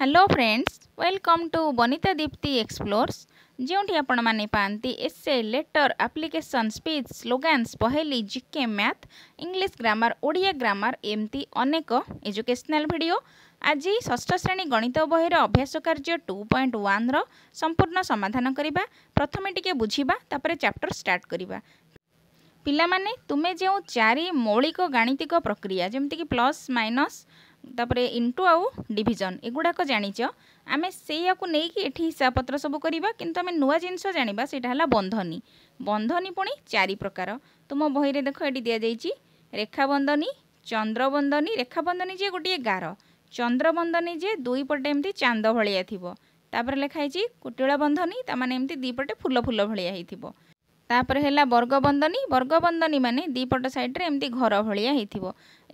hello friends welcome to Banita Dipti explores ଯେଉଁଠି ଆପଣମାନେ ପାଆନ୍ତି essay letter application speech slogans ପହେଲି G K math English grammar Odia grammar ଏମିତି ଅନେକ ଏଜୁକେସନାଲ୍ ଭିଡ଼ିଓ ଆଜି ଷଷ୍ଠ ଶ୍ରେଣୀ ଗଣିତ ବହିର ଅଭ୍ୟାସ କାର୍ଯ୍ୟ ଟୁ ପଏଣ୍ଟ ୱାନ୍ର ସମ୍ପୂର୍ଣ୍ଣ ସମାଧାନ କରିବା ପ୍ରଥମେ ଟିକିଏ ବୁଝିବା ତାପରେ ଚାପ୍ଟର ଷ୍ଟାର୍ଟ କରିବା ପିଲାମାନେ ତୁମେ ଯେଉଁ ଚାରି ମୌଳିକ ଗାଣିତିକ ପ୍ରକ୍ରିୟା ଯେମିତିକି ପ୍ଲସ୍ ମାଇନସ୍ তাপরে ইন্টু আউ ডিভিজন এগুড়াক জাঁচ আমি সেইয়াকু নেইকি এটি হিসাবপত্র সবু করা কিন্তু আমি নূয়া জিনিস জাঁয়া সেটা হল বন্ধনী বন্ধনী পুঁ চারি প্রকার তো মো বইরে দেখ এটি দিয়া যাই রেখাবন্ধনী চন্দ্রবন্ধনী রেখাবন্ধনী যে গোটিয়ে গার চন্দ্রবন্ধনী যে দুইপটে এমতি চাঁদ ভলিয়া থাকবে তাপরে লেখা হয়েছি কুটিলা বন্ধনী তা মানে এমতি দুইপটে ফুল ফুল ভলিয়া হয়েছিল ତାପରେ ହେଲା ବର୍ଗବନ୍ଦନୀ ବର୍ଗବନ୍ଦନୀ ମାନେ ଦୁଇପଟ ସାଇଡ଼୍ରେ ଏମିତି ଘର ଭଳିଆ ହେଇଥିବ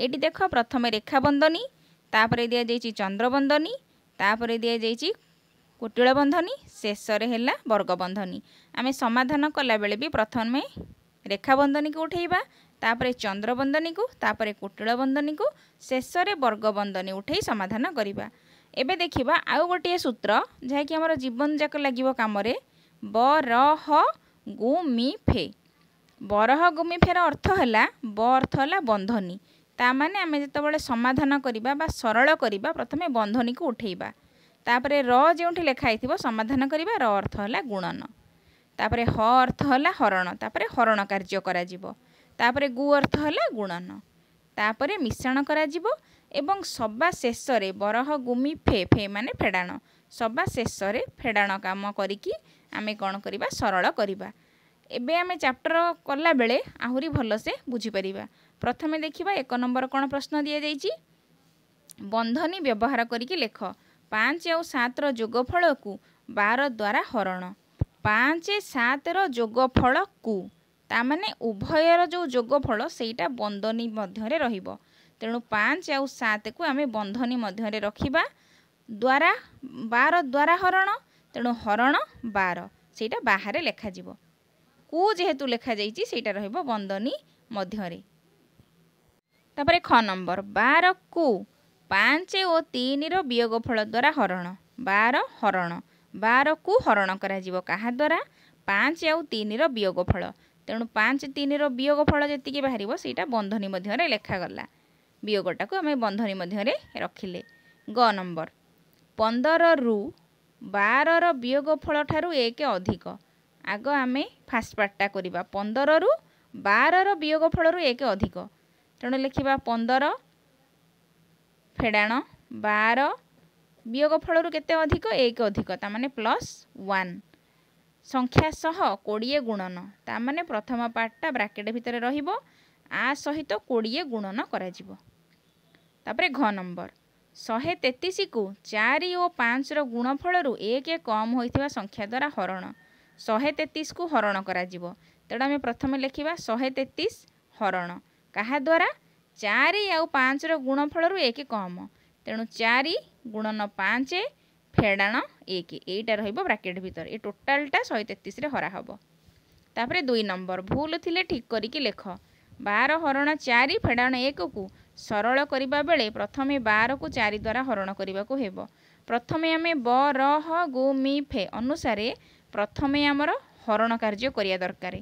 ଏଇଠି ଦେଖ ପ୍ରଥମେ ରେଖାବନ୍ଦନୀ ତାପରେ ଦିଆଯାଇଛି ଚନ୍ଦ୍ରବନ୍ଧନୀ ତାପରେ ଦିଆଯାଇଛି କୁଟିଳ ବନ୍ଧନୀ ଶେଷରେ ହେଲା ବର୍ଗବନ୍ଧନୀ ଆମେ ସମାଧାନ କଲାବେଳେ ବି ପ୍ରଥମେ ରେଖାବନ୍ଧନୀକୁ ଉଠାଇବା ତାପରେ ଚନ୍ଦ୍ରବନ୍ଦନୀକୁ ତାପରେ କୁଟିଳ ବନ୍ଦନୀକୁ ଶେଷରେ ବର୍ଗବନ୍ଦନୀ ଉଠାଇ ସମାଧାନ କରିବା ଏବେ ଦେଖିବା ଆଉ ଗୋଟିଏ ସୂତ୍ର ଯାହାକି ଆମର ଜୀବନଯାକ ଲାଗିବ କାମରେ ବରହ ଗୁମି ଫେ ବରହ ଗୁମି ଫେର ଅର୍ଥ ହେଲା ବ ଅର୍ଥ ହେଲା ବନ୍ଧନୀ ତାମାନେ ଆମେ ଯେତେବେଳେ ସମାଧାନ କରିବା ବା ସରଳ କରିବା ପ୍ରଥମେ ବନ୍ଧନୀକୁ ଉଠାଇବା ତାପରେ ର ଯେଉଁଠି ଲେଖା ହେଇଥିବ ସମାଧାନ କରିବା ର ଅର୍ଥ ହେଲା ଗୁଣନ ତାପରେ ହ ଅର୍ଥ ହେଲା ହରଣ ତାପରେ ହରଣ କାର୍ଯ୍ୟ କରାଯିବ ତାପରେ ଗୁ ଅର୍ଥ ହେଲା ଗୁଣନ ତାପରେ ମିଶ୍ରଣ କରାଯିବ ଏବଂ ସବା ଶେଷରେ ବରହ ଗୁମି ଫେ ଫେ ମାନେ ଫେଡ଼ାଣ ସବା ଶେଷରେ ଫେଡ଼ାଣ କାମ କରିକି ଆମେ କ'ଣ କରିବା ସରଳ କରିବା ଏବେ ଆମେ ଚାପ୍ଟର କଲାବେଳେ ଆହୁରି ଭଲସେ ବୁଝିପାରିବା ପ୍ରଥମେ ଦେଖିବା ଏକ ନମ୍ବର କ'ଣ ପ୍ରଶ୍ନ ଦିଆଯାଇଛି ବନ୍ଧନୀ ବ୍ୟବହାର କରିକି ଲେଖ ପାଞ୍ଚ ଆଉ ସାତର ଯୋଗଫଳକୁ ବାର ଦ୍ୱାରା ହରଣ ପାଞ୍ଚ ସାତର ଯୋଗଫଳକୁ ତାମାନେ ଉଭୟର ଯେଉଁ ଯୋଗଫଳ ସେଇଟା ବନ୍ଧନୀ ମଧ୍ୟରେ ରହିବ ତେଣୁ ପାଞ୍ଚ ଆଉ ସାତକୁ ଆମେ ବନ୍ଧନୀ ମଧ୍ୟରେ ରଖିବା ଦ୍ୱାରା ବାର ଦ୍ୱାରା ହରଣ ତେଣୁ ହରଣ ବାର ସେଇଟା ବାହାରେ ଲେଖାଯିବ କୁ ଯେହେତୁ ଲେଖାଯାଇଛି ସେଇଟା ରହିବ ବନ୍ଦନୀ ମଧ୍ୟରେ ତାପରେ ଖ ନମ୍ବର ବାର କୁ ପାଞ୍ଚ ଓ ତିନିର ବିୟୋଗଫଳ ଦ୍ୱାରା ହରଣ ବାର ହରଣ ବାରକୁ ହରଣ କରାଯିବ କାହା ଦ୍ୱାରା ପାଞ୍ଚ ଆଉ ତିନିର ବିୟୋଗଫଳ ତେଣୁ ପାଞ୍ଚ ତିନିର ବିୟୋଗଫଳ ଯେତିକି ବାହାରିବ ସେଇଟା ବନ୍ଧନୀ ମଧ୍ୟରେ ଲେଖାଗଲା ବିୟୋଗଟାକୁ ଆମେ ବନ୍ଧନୀ ମଧ୍ୟରେ ରଖିଲେ ଗ ନମ୍ବର ପନ୍ଦରରୁ ବାରର ବିୟୋଗଫଳ ଠାରୁ ଏକ ଅଧିକ ଆଗ ଆମେ ଫାଷ୍ଟ ପାର୍ଟଟା କରିବା ପନ୍ଦରରୁ ବାରର ବିୟୋଗଫଳରୁ ଏକ ଅଧିକ ତେଣୁ ଲେଖିବା ପନ୍ଦର ଫେଡ଼ାଣ ବାର ବିୟୋଗ ଫଳରୁ କେତେ ଅଧିକ ଏକ ଅଧିକ ତାମାନେ ପ୍ଲସ୍ ୱାନ୍ ସଂଖ୍ୟା ସହ କୋଡ଼ିଏ ଗୁଣନ ତାମାନେ ପ୍ରଥମ ପାର୍ଟଟା ବ୍ରାକେଟ୍ ଭିତରେ ରହିବ ଆ ସହିତ କୋଡ଼ିଏ ଗୁଣନ କରାଯିବ ତାପରେ ଘ ନମ୍ବର ଶହେ ତେତିଶକୁ ଚାରି ଓ ପାଞ୍ଚର ଗୁଣ ଫଳରୁ ଏକ କମ୍ ହୋଇଥିବା ସଂଖ୍ୟା ଦ୍ୱାରା ହରଣ ଶହେ ତେତିଶକୁ ହରଣ କରାଯିବ ତେଣୁ ଆମେ ପ୍ରଥମେ ଲେଖିବା ଶହେ ତେତିଶ ହରଣ କାହା ଦ୍ୱାରା ଚାରି ଆଉ ପାଞ୍ଚର ଗୁଣଫଳରୁ ଏକ କମ ତେଣୁ ଚାରି ଗୁଣନ ପାଞ୍ଚ ଫେଡ଼ାଣ ଏକ ଏଇଟା ରହିବ ବ୍ରାକେଟ୍ ଭିତରେ ଏ ଟୋଟାଲ୍ଟା ଶହେ ତେତିଶରେ ହରାହବ ତାପରେ ଦୁଇ ନମ୍ବର ଭୁଲ ଥିଲେ ଠିକ୍ କରିକି ଲେଖ ବାର ହରଣ ଚାରି ଫେଡ଼ାଣ ଏକକୁ ସରଳ କରିବା ବେଳେ ପ୍ରଥମେ ବାରକୁ ଚାରି ଦ୍ୱାରା ହରଣ କରିବାକୁ ହେବ ପ୍ରଥମେ ଆମେ ବ ର ହ ଗୁ ମି ଫେ ଅନୁସାରେ ପ୍ରଥମେ ଆମର ହରଣ କାର୍ଯ୍ୟ କରିବା ଦରକାର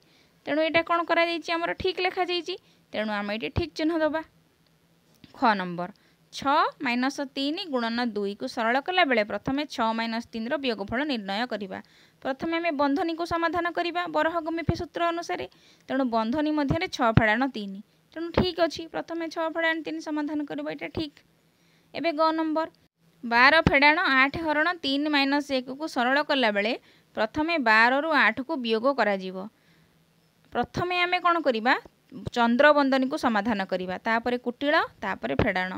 ତେଣୁ ଏଇଟା କ'ଣ କରାଯାଇଛି ଆମର ଠିକ୍ ଲେଖାଯାଇଛି ତେଣୁ ଆମେ ଏଇଠି ଠିକ୍ ଚିହ୍ନ ଦେବା ଖ ନମ୍ବର ଛଅ ମାଇନସ୍ ତିନି ଗୁଣନ ଦୁଇକୁ ସରଳ କଲାବେଳେ ପ୍ରଥମେ ଛଅ ମାଇନସ୍ ତିନିର ବିୟୋଗ ଫଳ ନିର୍ଣ୍ଣୟ କରିବା ପ୍ରଥମେ ଆମେ ବନ୍ଧନୀକୁ ସମାଧାନ କରିବା ବରହଗମିଫି ସୂତ୍ର ଅନୁସାରେ ତେଣୁ ବନ୍ଧନୀ ମଧ୍ୟରେ ଛଅ ଫେଡ଼ାଣ ତିନି ତେଣୁ ଠିକ୍ ଅଛି ପ୍ରଥମେ ଛଅ ଫେଡ଼ାଣ ତିନି ସମାଧାନ କରିବ ଏଇଟା ଠିକ୍ ଏବେ ଗ ନମ୍ବର ବାର ଫେଡ଼ାଣ ଆଠ ହରଣ ତିନି ମାଇନସ୍ ଏକକୁ ସରଳ କଲାବେଳେ ପ୍ରଥମେ ବାରରୁ ଆଠକୁ ବିୟୋଗ କରାଯିବ ପ୍ରଥମେ ଆମେ କ'ଣ କରିବା ଚନ୍ଦ୍ରବନ୍ଦନୀକୁ ସମାଧାନ କରିବା ତାପରେ କୁଟିଳ ତାପରେ ଫେଡ଼ାଣ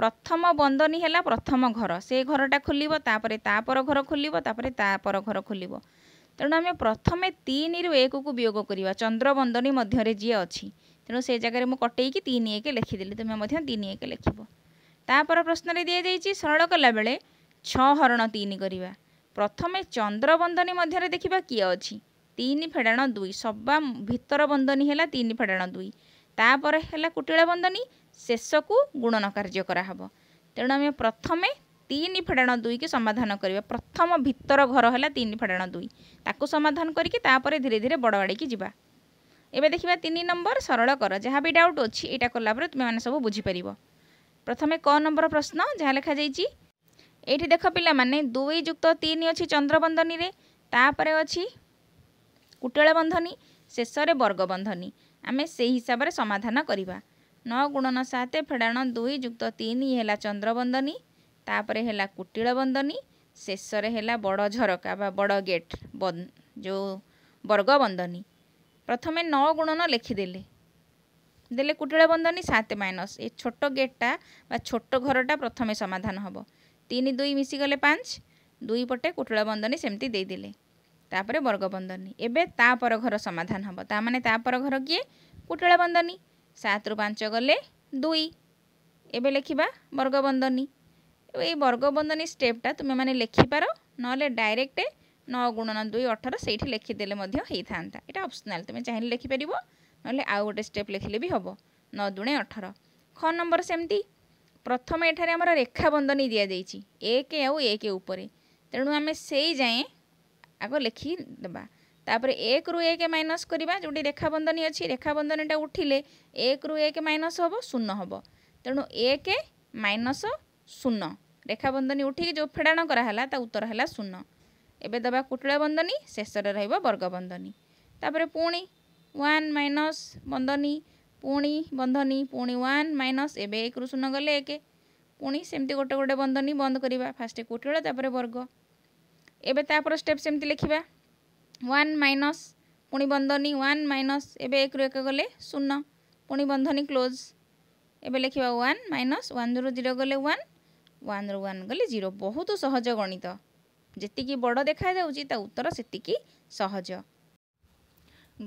ପ୍ରଥମ ବନ୍ଦନୀ ହେଲା ପ୍ରଥମ ଘର ସେ ଘରଟା ଖୋଲିବ ତାପରେ ତା ପର ଘର ଖୋଲିବ ତାପରେ ତା ପର ଘର ଖୋଲିବ ତେଣୁ ଆମେ ପ୍ରଥମେ ତିନିରୁ ଏକକୁ ବିୟୋଗ କରିବା ଚନ୍ଦ୍ରବନ୍ଦନୀ ମଧ୍ୟରେ ଯିଏ ଅଛି ତେଣୁ ସେ ଜାଗାରେ ମୁଁ କଟେଇକି ତିନି ଏକ ଲେଖିଦେଲି ତୁମେ ମଧ୍ୟ ତିନି ଏକ ଲେଖିବ ତା'ପର ପ୍ରଶ୍ନରେ ଦିଆଯାଇଛି ସରଳ କଲାବେଳେ ଛଅ ହରଣ ତିନି କରିବା ପ୍ରଥମେ ଚନ୍ଦ୍ରବନ୍ଦନୀ ମଧ୍ୟରେ ଦେଖିବା କିଏ ଅଛି ତିନି ଫେଡ଼ାଣ ଦୁଇ ସବା ଭିତର ବନ୍ଧନୀ ହେଲା ତିନି ଫେଡ଼ାଣ ଦୁଇ ତାପରେ ହେଲା କୁଟିଳ ବନ୍ଧନୀ ଶେଷକୁ ଗୁଣନ କାର୍ଯ୍ୟ କରାହେବ ତେଣୁ ଆମେ ପ୍ରଥମେ ତିନି ଫେଡ଼ାଣ ଦୁଇକି ସମାଧାନ କରିବା ପ୍ରଥମ ଭିତର ଘର ହେଲା ତିନି ଫେଡ଼ାଣ ଦୁଇ ତାକୁ ସମାଧାନ କରିକି ତାପରେ ଧୀରେ ଧୀରେ ବଡ଼ ବାଡ଼ିକି ଯିବା ଏବେ ଦେଖିବା ତିନି ନମ୍ବର ସରଳ କର ଯାହା ବି ଡାଉଟ୍ ଅଛି ଏଇଟା କଲାପରେ ତୁମେମାନେ ସବୁ ବୁଝିପାରିବ ପ୍ରଥମେ କ ନମ୍ବର ପ୍ରଶ୍ନ ଯାହା ଲେଖାଯାଇଛି ଏଇଠି ଦେଖ ପିଲାମାନେ ଦୁଇ ଯୁକ୍ତ ତିନି ଅଛି ଚନ୍ଦ୍ରବନ୍ଦନୀରେ ତାପରେ ଅଛି କୁଟଳ ବନ୍ଧନୀ ଶେଷରେ ବର୍ଗ ବନ୍ଧନୀ ଆମେ ସେହି ହିସାବରେ ସମାଧାନ କରିବା ନଅ ଗୁଣନ ସାତ ଫେଡ଼ାଣ ଦୁଇ ଯୁକ୍ତ ତିନି ହେଲା ଚନ୍ଦ୍ରବନ୍ଦନୀ ତାପରେ ହେଲା କୁଟିଳ ବନ୍ଦନୀ ଶେଷରେ ହେଲା ବଡ଼ ଝରକା ବା ବଡ଼ ଗେଟ୍ ଯେଉଁ ବର୍ଗ ବନ୍ଦନୀ ପ୍ରଥମେ ନଅ ଗୁଣନ ଲେଖିଦେଲେ ଦେଲେ କୁଟିଳ ବନ୍ଦନୀ ସାତ ମାଇନସ୍ ଏ ଛୋଟ ଗେଟ୍ଟା ବା ଛୋଟ ଘରଟା ପ୍ରଥମେ ସମାଧାନ ହେବ ତିନି ଦୁଇ ମିଶିଗଲେ ପାଞ୍ଚ ଦୁଇ ପଟେ କୁଟିଳ ବନ୍ଦନୀ ସେମିତି ଦେଇଦେଲେ ତାପରେ ବର୍ଗ ବନ୍ଧନୀ ଏବେ ତା ପର ଘର ସମାଧାନ ହେବ ତା ମାନେ ତା ପର ଘର କିଏ କୁଟଳା ବନ୍ଧନୀ ସାତରୁ ପାଞ୍ଚ ଗଲେ ଦୁଇ ଏବେ ଲେଖିବା ବର୍ଗ ବନ୍ଧନୀ ଏଇ ବର୍ଗ ବନ୍ଧନୀ ଷ୍ଟେପ୍ଟା ତୁମେମାନେ ଲେଖିପାର ନହେଲେ ଡାଇରେକ୍ଟ ନଅ ଗୁଣନ ଦୁଇ ଅଠର ସେଇଠି ଲେଖିଦେଲେ ମଧ୍ୟ ହେଇଥାନ୍ତା ଏଇଟା ଅପସନାଲ୍ ତୁମେ ଚାହିଁଲେ ଲେଖିପାରିବ ନହେଲେ ଆଉ ଗୋଟେ ଷ୍ଟେପ୍ ଲେଖିଲେ ବି ହେବ ନଅ ଦୁଣେ ଅଠର ଖ ନମ୍ବର ସେମିତି ପ୍ରଥମେ ଏଠାରେ ଆମର ରେଖା ବନ୍ଧନୀ ଦିଆଯାଇଛି ଏକ ଆଉ ଏକ ଉପରେ ତେଣୁ ଆମେ ସେଇ ଯାଏଁ ଆଗ ଲେଖି ଦେବା ତାପରେ ଏକରୁ ଏକ ମାଇନସ୍ କରିବା ଯେଉଁଠି ରେଖାବନ୍ଧନୀ ଅଛି ରେଖାବନ୍ଧନୀଟା ଉଠିଲେ ଏକରୁ ଏକ ମାଇନସ୍ ହେବ ଶୂନ ହେବ ତେଣୁ ଏକ ମାଇନସ୍ ଶୂନ ରେଖାବନ୍ଧନୀ ଉଠିକି ଯେଉଁ ଫେଡ଼ାଣ କରାହେଲା ତା ଉତ୍ତର ହେଲା ଶୂନ ଏବେ ଦେବା କୁଟୁଳା ବନ୍ଧନୀ ଶେଷରେ ରହିବ ବର୍ଗବନ୍ଧନୀ ତାପରେ ପୁଣି ୱାନ୍ ମାଇନସ୍ ବନ୍ଧନୀ ପୁଣି ବନ୍ଧନୀ ପୁଣି ୱାନ୍ ମାଇନସ୍ ଏବେ ଏକରୁ ଶୂନ ଗଲେ ଏକ ପୁଣି ସେମିତି ଗୋଟେ ଗୋଟେ ବନ୍ଧନୀ ବନ୍ଦ କରିବା ଫାଷ୍ଟ କୁଟୁଳା ତାପରେ ବର୍ଗ এবে তাপর স্টেপ সেমতি লিখবা ওয়ান মাইনস পুঁ বন্ধনী ওয়ান মাইনস এবে একরু এক গলে শূন্য পুঁ বন্ধনী ক্লোজ এবে লিখবা ওয়ান মাইনস ওয়ান রু জিরো গলে ওয়ান ওয়ান রু ওয়ান গলে জিরো বহুত সহজ গণিত যেতিকি বড় দেখা যাচ্ছে তা উত্তর সেতিকি সহজ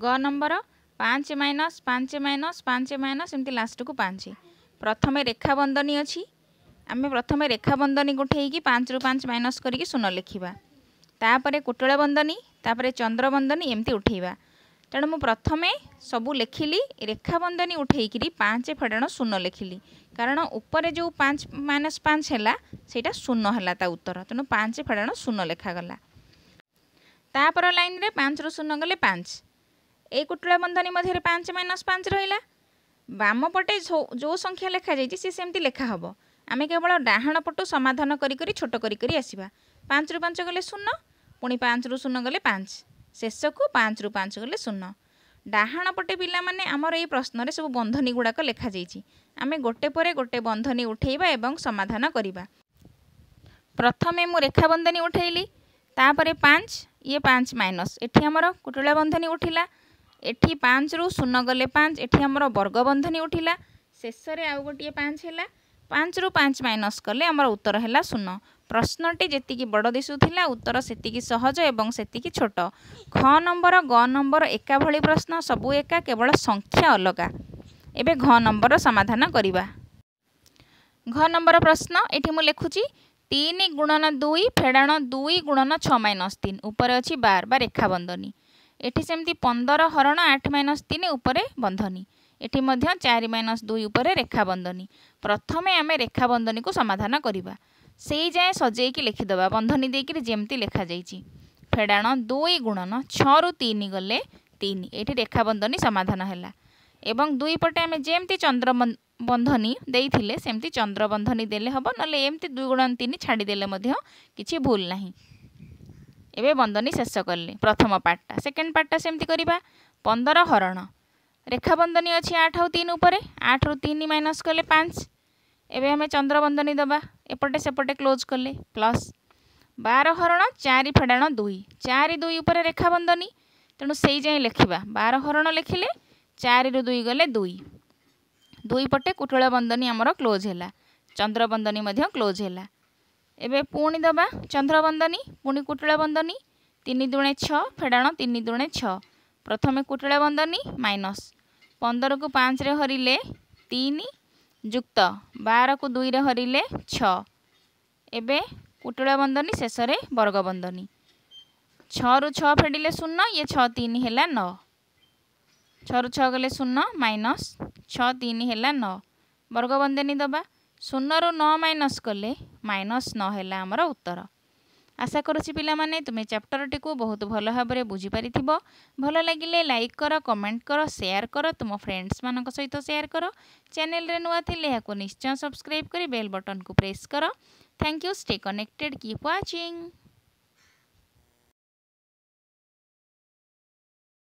গ নম্বর ପାଞ୍ଚ ମାଇନସ୍ ପାଞ୍ଚ ମାଇନସ୍ ପାଞ୍ଚ ମାଇନସ୍ ଏମିତି ଲାଷ୍ଟକୁ ପାଞ୍ଚ ପ୍ରଥମେ ରେଖା ବନ୍ଧନୀ ଅଛି ଆମେ ପ୍ରଥମେ ରେଖା ବନ୍ଧନୀ ଗୋଠେଇକି ପାଞ୍ଚରୁ ପାଞ୍ଚ ମାଇନସ୍ କରିକି ଶୂନ ଲେଖିବା ତାପରେ କୋଟଳ ବନ୍ଦନୀ ତାପରେ ଚନ୍ଦ୍ର ବନ୍ଦନୀ ଏମିତି ଉଠେଇବା ତେଣୁ ମୁଁ ପ୍ରଥମେ ସବୁ ଲେଖିଲି ରେଖା ବନ୍ଦନୀ ଉଠେଇକିରି ପାଞ୍ଚ ଫେଡ଼ାଣ ଶୂନ ଲେଖିଲି କାରଣ ଉପରେ ଯେଉଁ ପାଞ୍ଚ ମାଇନସ୍ ପାଞ୍ଚ ହେଲା ସେଇଟା ଶୂନ ହେଲା ତା ଉତ୍ତର ତେଣୁ ପାଞ୍ଚ ଫେଡ଼ାଣ ଶୂନ ଲେଖାଗଲା ତାପର ଲାଇନ୍ରେ ପାଞ୍ଚରୁ ଶୂନ ଗଲେ ପାଞ୍ଚ ଏଇ କୁଟୁଳା ବନ୍ଧନୀ ମଧ୍ୟରେ ପାଞ୍ଚ ମାଇନସ୍ ପାଞ୍ଚ ରହିଲା ବାମ ପଟେ ଯେଉଁ ସଂଖ୍ୟା ଲେଖାଯାଇଛି ସିଏ ସେମିତି ଲେଖା ହେବ ଆମେ କେବଳ ଡାହାଣ ପଟୁ ସମାଧାନ କରିକରି ଛୋଟ କରିକରି ଆସିବା ପାଞ୍ଚରୁ ପାଞ୍ଚ ଗଲେ ଶୂନ ପୁଣି ପାଞ୍ଚରୁ ଶୂନ ଗଲେ ପାଞ୍ଚ ଶେଷକୁ ପାଞ୍ଚରୁ ପାଞ୍ଚ ଗଲେ ଶୂନ ଡାହାଣ ପଟେ ପିଲାମାନେ ଆମର ଏହି ପ୍ରଶ୍ନରେ ସବୁ ବନ୍ଧନୀ ଗୁଡ଼ାକ ଲେଖାଯାଇଛି ଆମେ ଗୋଟେ ପରେ ଗୋଟେ ବନ୍ଧନୀ ଉଠାଇବା ଏବଂ ସମାଧାନ କରିବା ପ୍ରଥମେ ମୁଁ ରେଖା ବନ୍ଧନୀ ଉଠାଇଲି ତାପରେ ପାଞ୍ଚ ଇଏ ପାଞ୍ଚ ମାଇନସ୍ ଏଠି ଆମର କୁଟୁଳା ବନ୍ଧନୀ ଉଠିଲା ଏଠି ପାଞ୍ଚରୁ ଶୂନ ଗଲେ ପାଞ୍ଚ ଏଠି ଆମର ବର୍ଗ ବନ୍ଧନୀ ଉଠିଲା ଶେଷରେ ଆଉ ଗୋଟିଏ ପାଞ୍ଚ ହେଲା ପାଞ୍ଚରୁ ପାଞ୍ଚ ମାଇନସ୍ କଲେ ଆମର ଉତ୍ତର ହେଲା ଶୂନ ପ୍ରଶ୍ନଟି ଯେତିକି ବଡ଼ ଦିଶୁଥିଲା ଉତ୍ତର ସେତିକି ସହଜ ଏବଂ ସେତିକି ଛୋଟ ଖ ନମ୍ବର ଗ ନମ୍ବର ଏକାଭଳି ପ୍ରଶ୍ନ ସବୁ ଏକା କେବଳ ସଂଖ୍ୟା ଅଲଗା ଏବେ ଘ ନମ୍ବର ସମାଧାନ କରିବା ଘ ନମ୍ବର ପ୍ରଶ୍ନ ଏଠି ମୁଁ ଲେଖୁଛି ତିନି ଗୁଣନ ଦୁଇ ଫେଡ଼ାଣ ଦୁଇ ଗୁଣନ ଛଅ ମାଇନସ୍ ତିନି ଉପରେ ଅଛି ବାର ବା ରେଖା ବନ୍ଧନୀ ଏଠି ସେମିତି ପନ୍ଦର ହରଣ ଆଠ ମାଇନସ୍ ତିନି ଉପରେ ବନ୍ଧନୀ ଏଠି ମଧ୍ୟ ଚାରି ମାଇନସ୍ ଦୁଇ ଉପରେ ରେଖାବନ୍ଧନୀ ପ୍ରଥମେ ଆମେ ରେଖାବନ୍ଧନୀକୁ ସମାଧାନ କରିବା ସେଇ ଯାଏଁ ସଜେଇକି ଲେଖିଦେବା ବନ୍ଧନୀ ଦେଇକରି ଯେମିତି ଲେଖାଯାଇଛି ଫେଡ଼ାଣ ଦୁଇ ଗୁଣନ ଛଅରୁ ତିନି ଗଲେ ତିନି ଏଇଠି ରେଖାବନ୍ଧନୀ ସମାଧାନ ହେଲା ଏବଂ ଦୁଇ ପଟେ ଆମେ ଯେମିତି ଚନ୍ଦ୍ର ବନ୍ଧନୀ ଦେଇଥିଲେ ସେମିତି ଚନ୍ଦ୍ର ବନ୍ଧନୀ ଦେଲେ ହେବ ନହେଲେ ଏମିତି ଦୁଇ ଗୁଣନ ତିନି ଛାଡ଼ିଦେଲେ ମଧ୍ୟ କିଛି ଭୁଲ ନାହିଁ ଏବେ ବନ୍ଧନୀ ଶେଷ କଲେ ପ୍ରଥମ ପାର୍ଟଟା ସେକେଣ୍ଡ ପାର୍ଟଟା ସେମିତି କରିବା ପନ୍ଦର ହରଣ ରେଖାବନ୍ଧନୀ ଅଛି ଆଠ ଆଉ ତିନି ଉପରେ ଆଠରୁ ତିନି ମାଇନସ୍ କଲେ ପାଞ୍ଚ ଏବେ ଆମେ ଚନ୍ଦ୍ରବନ୍ଧନୀ ଦେବା ଏପଟେ ସେପଟେ କ୍ଲୋଜ୍ କଲେ ପ୍ଲସ୍ ବାର ହରଣ ଚାରି ଫେଡ଼ାଣ ଦୁଇ ଚାରି ଦୁଇ ଉପରେ ରେଖାବନ୍ଧନୀ ତେଣୁ ସେଇ ଯାଏଁ ଲେଖିବା ବାର ହରଣ ଲେଖିଲେ ଚାରିରୁ ଦୁଇ ଗଲେ ଦୁଇ ଦୁଇ ପଟେ କୁଟଳ ବନ୍ଧନୀ ଆମର କ୍ଲୋଜ୍ ହେଲା ଚନ୍ଦ୍ରବନ୍ଧନୀ ମଧ୍ୟ କ୍ଲୋଜ୍ ହେଲା ଏବେ ପୁଣି ଦେବା ଚନ୍ଦ୍ରବନ୍ଧନୀ ପୁଣି କୁଟଳ ବନ୍ଧନୀ ତିନି ଦୁଣେ ଛଅ ଫେଡ଼ାଣ ତିନି ଦୁଣେ ଛଅ ପ୍ରଥମେ କୁଟଳା ବନ୍ଦନୀ ମାଇନସ୍ ପନ୍ଦରକୁ ପାଞ୍ଚରେ ହରିଲେ ତିନି ଯୁକ୍ତ ବାରକୁ ଦୁଇରେ ହରିଲେ ଛଅ ଏବେ କୁଟଳା ବନ୍ଦନୀ ଶେଷରେ ବର୍ଗ ବନ୍ଦନୀ ଛଅରୁ ଛଅ ଫେଡ଼ିଲେ ଶୂନ ଇଏ ଛଅ ତିନି ହେଲା ନଅ ଛଅରୁ ଛଅ ଗଲେ ଶୂନ ମାଇନସ୍ ଛଅ ତିନି ହେଲା ନଅ ବର୍ଗ ବନ୍ଦନୀ ଦେବା ଶୂନରୁ ନଅ ମାଇନସ୍ କଲେ ମାଇନସ୍ ନଅ ହେଲା ଆମର ଉତ୍ତର আশা করছি পিলামানে তুমি চ্যাপ্টরটিকে বহুত ভালো ভাবে বুঝিপারিথিব ভালো লাগিলে লাইক কর কমেন্ট কর সেয়ার কর তুম ফ্রেন্ডস মানক সহিত সেয়ার কর চ্যানেলরে নূয়া থিলে নিশ্চয় সবসক্রাইব করে বেল বটনকু প্রেস কর thank you stay connected keep watching